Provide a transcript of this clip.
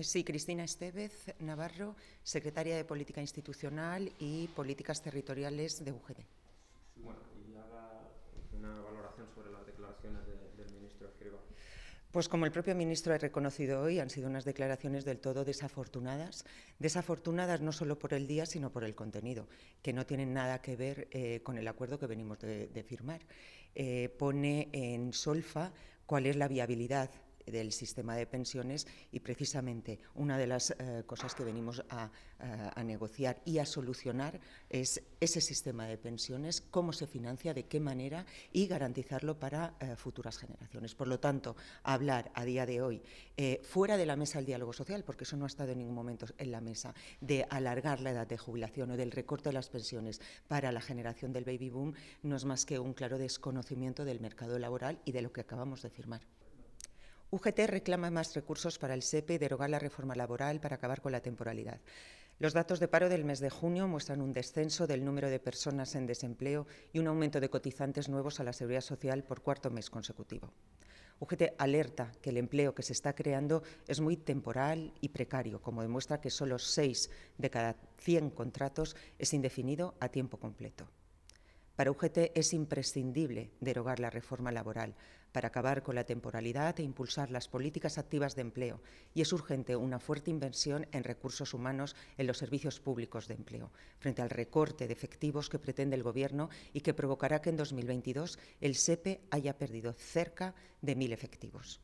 Eh, sí, Cristina Estevez Navarro, secretaria de Política Institucional y Políticas Territoriales de UGT. Bueno, y haga una valoración sobre las declaraciones del ministro Escriba. Pues como el propio ministro ha reconocido hoy, han sido unas declaraciones del todo desafortunadas. Desafortunadas no solo por el día, sino por el contenido, que no tienen nada que ver eh, con el acuerdo que venimos de, firmar. Eh, pone en solfa cuál es la viabilidad del sistema de pensiones y precisamente una de las eh, cosas que venimos eh, a, negociar y a solucionar es ese sistema de pensiones, cómo se financia, de qué manera y garantizarlo para eh, futuras generaciones. Por lo tanto, hablar a día de hoy fuera de la mesa del diálogo social, porque eso no ha estado en ningún momento en la mesa, de alargar la edad de jubilación o del recorte de las pensiones para la generación del baby boom, no es más que un claro desconocimiento del mercado laboral y de lo que acabamos de firmar. UGT reclama más recursos para el SEPE y e, derogar la reforma laboral para acabar con la temporalidad. Los datos de paro del mes de junio muestran un descenso del número de personas en desempleo y un aumento de cotizantes nuevos a la seguridad social por cuarto mes consecutivo. UGT alerta que el empleo que se está creando es muy temporal y precario, como demuestra que solo 6 de cada 100 contratos es indefinido a tiempo completo. Para UGT es imprescindible derogar la reforma laboral para acabar con la temporalidad e impulsar las políticas activas de empleo. Y es urgente una fuerte inversión en recursos humanos en los servicios públicos de empleo, frente al recorte de efectivos que pretende el Gobierno y que provocará que en 2022 el SEPE e haya perdido cerca de mil efectivos.